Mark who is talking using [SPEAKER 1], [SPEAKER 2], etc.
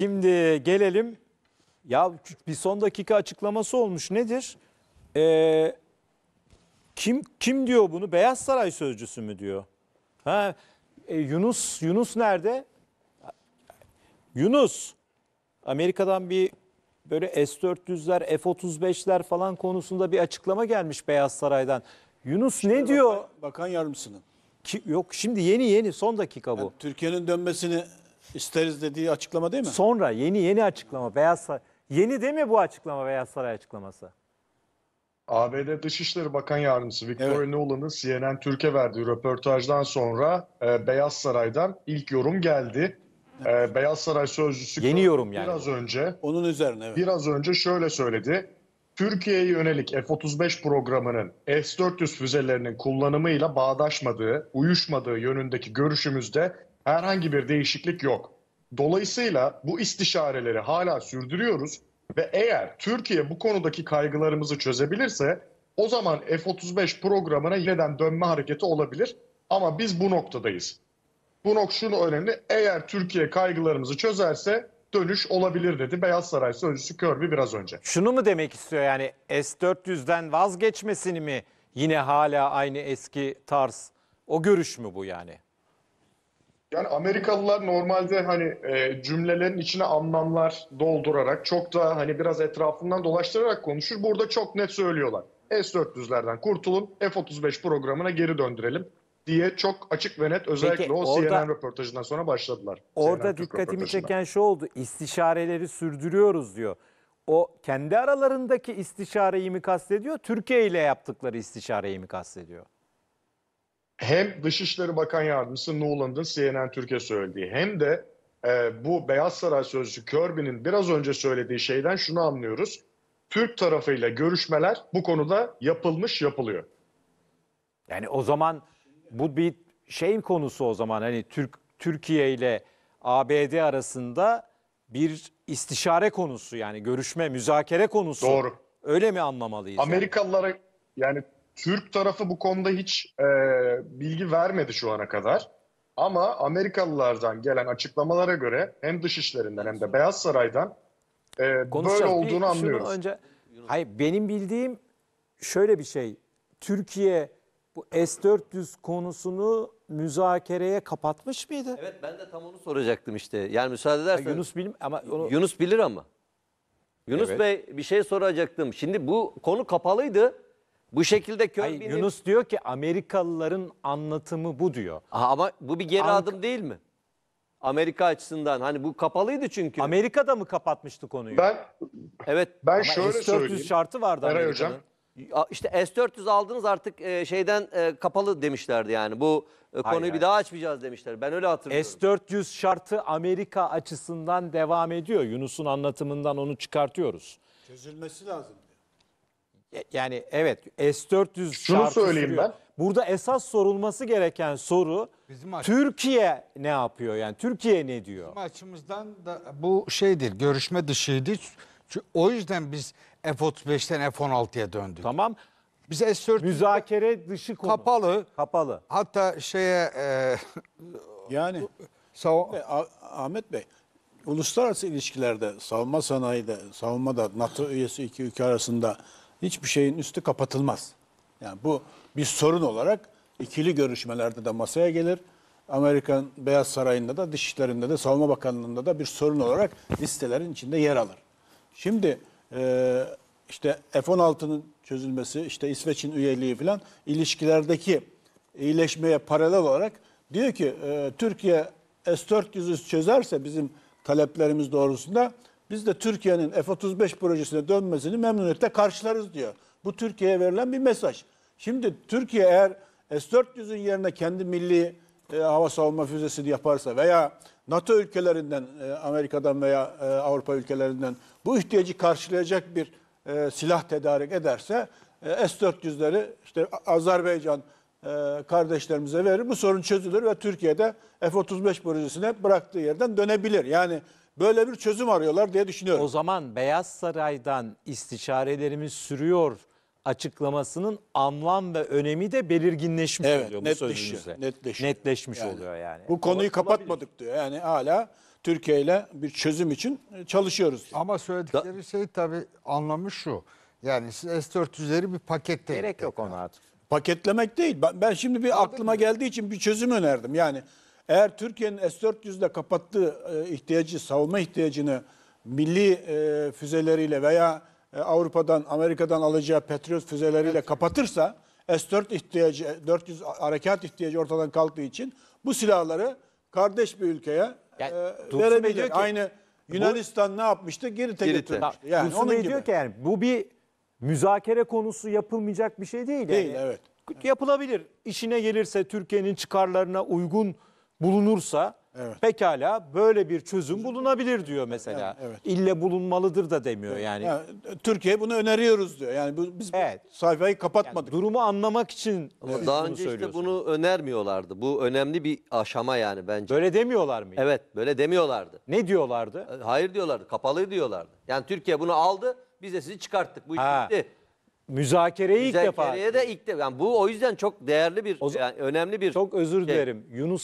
[SPEAKER 1] Şimdi gelelim. Ya bir son dakika açıklaması olmuş. Nedir? Ee, kim kim diyor bunu? Beyaz Saray sözcüsü mü diyor? Ha, e, Yunus Yunus nerede? Yunus Amerika'dan bir böyle S400'ler, F35'ler falan konusunda bir açıklama gelmiş Beyaz Saray'dan. Yunus işte ne bakan, diyor? Bakan yardımcısının. Ki, yok şimdi yeni yeni son dakika bu. Yani Türkiye'nin dönmesini İsteriz dediği açıklama değil mi? Sonra yeni yeni açıklama Beyaz Saray. Yeni değil mi bu açıklama Beyaz Saray açıklaması?
[SPEAKER 2] ABD Dışişleri Bakan Yardımcısı Victoria evet. Nuland'ın CNN Türkiye verdiği röportajdan sonra e, Beyaz Saray'dan ilk yorum geldi. Evet. E, Beyaz Saray sözcüsü Yeni yorum yani. biraz önce onun üzerine evet. biraz önce şöyle söyledi. Türkiye'ye yönelik F-35 programının S-400 füzelerinin kullanımıyla bağdaşmadığı, uyuşmadığı yönündeki görüşümüzde herhangi bir değişiklik yok. Dolayısıyla bu istişareleri hala sürdürüyoruz ve eğer Türkiye bu konudaki kaygılarımızı çözebilirse o zaman F-35 programına yeniden dönme hareketi olabilir. Ama biz bu noktadayız. Bu nok şunu önemli. Eğer Türkiye kaygılarımızı çözerse dönüş olabilir dedi Beyaz Saray Sözcüsü Kirby biraz önce.
[SPEAKER 1] Şunu mu demek istiyor yani S-400'den vazgeçmesini mi yine hala aynı eski tarz o görüş mü bu yani?
[SPEAKER 2] Yani Amerikalılar normalde hani e, cümlelerin içine anlamlar doldurarak çok da hani biraz etrafından dolaştırarak konuşur. Burada çok net söylüyorlar. S-400'lerden kurtulun, F-35 programına geri döndürelim diye çok açık ve net özellikle Peki, o CNN röportajından sonra başladılar. Orada CNN dikkatimi çeken şu oldu.
[SPEAKER 1] İstişareleri sürdürüyoruz diyor. O kendi aralarındaki istişareyi mi kastediyor? Türkiye ile yaptıkları istişareyi mi kastediyor?
[SPEAKER 2] hem Dışişleri Bakan Yardımcısı Nuland'ın CNN Türkiye söylediği hem de e, bu Beyaz Saray Sözcüsü Kirby'nin biraz önce söylediği şeyden şunu anlıyoruz. Türk tarafıyla görüşmeler bu konuda yapılmış yapılıyor. Yani o zaman bu bir
[SPEAKER 1] şeyin konusu o zaman hani Türk Türkiye ile ABD arasında bir istişare konusu yani görüşme, müzakere konusu. Doğru. Öyle mi anlamalıyız?
[SPEAKER 2] Amerikalılara yani Türk tarafı bu konuda hiç e, bilgi vermedi şu ana kadar. Ama Amerikalılardan gelen açıklamalara göre hem Dışişlerinden hem de Beyaz Saray'dan e, böyle olduğunu bir, anlıyoruz. Önce, hayır benim
[SPEAKER 1] bildiğim şöyle bir şey. Türkiye bu S-400 konusunu müzakereye kapatmış
[SPEAKER 3] mıydı? Evet ben de tam onu soracaktım işte. Yani müsaade edersen. Yunus bilim ama onu... Yunus bilir ama. Yunus evet. Bey bir şey soracaktım. Şimdi bu konu kapalıydı. Bu şekilde kör Hayır, binip... Yunus diyor ki Amerikalıların anlatımı bu diyor. Aha, ama bu bir geri Ank adım değil mi? Amerika açısından hani bu kapalıydı çünkü. Amerika'da mı kapatmıştı konuyu? Ben Evet. Ben ama şöyle S-400 söyleyeyim. şartı vardı Meray Hocam. İşte S-400 aldınız artık e, şeyden e, kapalı demişlerdi yani. Bu e, konuyu hayır, bir daha açmayacağız demişler. Ben öyle hatırlıyorum.
[SPEAKER 1] S-400 şartı Amerika açısından devam ediyor. Yunus'un anlatımından onu çıkartıyoruz.
[SPEAKER 4] Çözülmesi lazım. Yani
[SPEAKER 1] evet S-400 Şunu söyleyeyim sürüyor. ben. Burada esas sorulması gereken soru Bizim Türkiye ne yapıyor yani Türkiye ne diyor?
[SPEAKER 4] Bizim açımızdan da bu
[SPEAKER 1] şeydir, görüşme dışıydı. O yüzden biz F-35'ten F-16'ya döndük.
[SPEAKER 4] Tamam Biz S-400 müzakere dışı konu. kapalı. Kapalı. Hatta şeye e, Yani sav- e, A- Ahmet Bey, uluslararası ilişkilerde savunma sanayide, savunmada NATO üyesi iki ülke arasında hiçbir şeyin üstü kapatılmaz. Yani bu bir sorun olarak ikili görüşmelerde de masaya gelir. Amerikan Beyaz Sarayı'nda da, Dışişleri'nde de, Savunma Bakanlığı'nda da bir sorun olarak listelerin içinde yer alır. Şimdi e, işte F-16'nın çözülmesi, işte İsveç'in üyeliği falan ilişkilerdeki iyileşmeye paralel olarak diyor ki e, Türkiye S-400'ü çözerse bizim taleplerimiz doğrusunda biz de Türkiye'nin F-35 projesine dönmesini memnuniyetle karşılarız diyor. Bu Türkiye'ye verilen bir mesaj. Şimdi Türkiye eğer S-400'ün yerine kendi milli e, hava savunma füzesini yaparsa veya NATO ülkelerinden, e, Amerika'dan veya e, Avrupa ülkelerinden bu ihtiyacı karşılayacak bir e, silah tedarik ederse e, S-400'leri işte Azerbaycan e, kardeşlerimize verir. Bu sorun çözülür ve Türkiye'de F-35 projesine bıraktığı yerden dönebilir. Yani böyle bir çözüm arıyorlar diye
[SPEAKER 1] düşünüyorum. O zaman Beyaz Saray'dan istişarelerimiz sürüyor açıklamasının anlam ve önemi de belirginleşmiş evet, oluyor bu sözünüzle. Netleşiyor.
[SPEAKER 4] Netleşmiş yani, oluyor yani. Bu konuyu kapatmadık diyor. Yani hala Türkiye ile bir çözüm için e, çalışıyoruz. Diyor. Ama söyledikleri da, şey tabii anlamı şu. Yani siz S-400'leri bir pakette... Gerek yok ona artık. Paketlemek değil. ben şimdi bir aklıma geldiği için bir çözüm önerdim. Yani eğer Türkiye'nin S-400'le kapattığı e, ihtiyacı, savunma ihtiyacını milli e, füzeleriyle veya e, Avrupa'dan, Amerika'dan alacağı Patriot füzeleriyle evet. kapatırsa S-4 ihtiyacı, 400 harekat ihtiyacı ortadan kalktığı için bu silahları kardeş bir ülkeye yani, e, verebilecek. Ki, Aynı Yunanistan bu, ne yapmıştı? Girit'e Girit götürmüştü. Yani Dursun Bey diyor ki yani bu bir müzakere konusu
[SPEAKER 1] yapılmayacak bir şey değil. Yani. evet. Yapılabilir. İşine gelirse Türkiye'nin çıkarlarına uygun bulunursa evet. pekala böyle bir çözüm bulunabilir diyor mesela. Evet, evet. İlle bulunmalıdır da demiyor evet. yani. yani. Türkiye bunu öneriyoruz diyor. Yani bu, biz evet. bu sayfayı kapatmadık. Yani durumu anlamak için Ama evet. daha önce işte
[SPEAKER 3] bunu önermiyorlardı. Bu önemli bir aşama yani bence. Böyle demiyorlar mı? Evet, böyle demiyorlardı. Ne diyorlardı? E, hayır diyorlardı. Kapalı diyorlardı. Yani Türkiye bunu aldı. Biz de sizi çıkarttık. Bu iş bitti. Müzakereyi ilk defa. Müzakereye de ilk defa. Yani bu o yüzden çok değerli bir, yani önemli bir. Çok özür şey. dilerim. Yunus